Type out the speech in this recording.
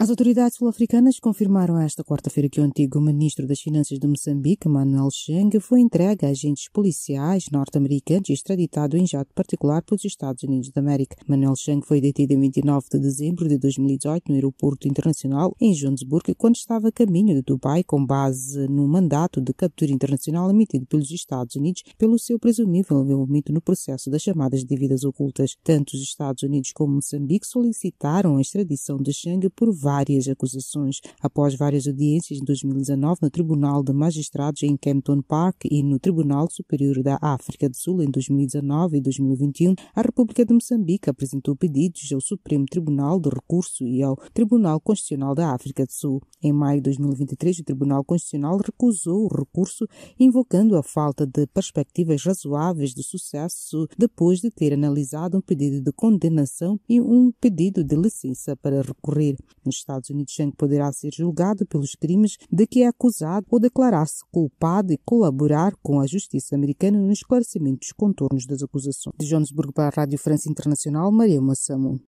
As autoridades sul-africanas confirmaram esta quarta-feira que o antigo ministro das Finanças de Moçambique, Manuel Cheng, foi entregue a agentes policiais norte-americanos e extraditado em jato particular pelos Estados Unidos da América. Manuel Cheng foi detido em 29 de dezembro de 2018 no aeroporto internacional em Johannesburg, quando estava a caminho de Dubai com base no mandato de captura internacional emitido pelos Estados Unidos pelo seu presumível envolvimento no processo das chamadas dívidas ocultas. Tanto os Estados Unidos como Moçambique solicitaram a extradição de Cheng por várias acusações após várias audiências em 2019 no Tribunal de Magistrados em Campton Park e no Tribunal Superior da África do Sul em 2019 e 2021, a República de Moçambique apresentou pedidos ao Supremo Tribunal de Recurso e ao Tribunal Constitucional da África do Sul. Em maio de 2023, o Tribunal Constitucional recusou o recurso, invocando a falta de perspectivas razoáveis de sucesso depois de ter analisado um pedido de condenação e um pedido de licença para recorrer. Nos Estados Unidos em que poderá ser julgado pelos crimes de que é acusado ou declarar-se culpado e colaborar com a justiça americana no esclarecimento dos contornos das acusações. De para a Rádio França Internacional, Maria Massamo.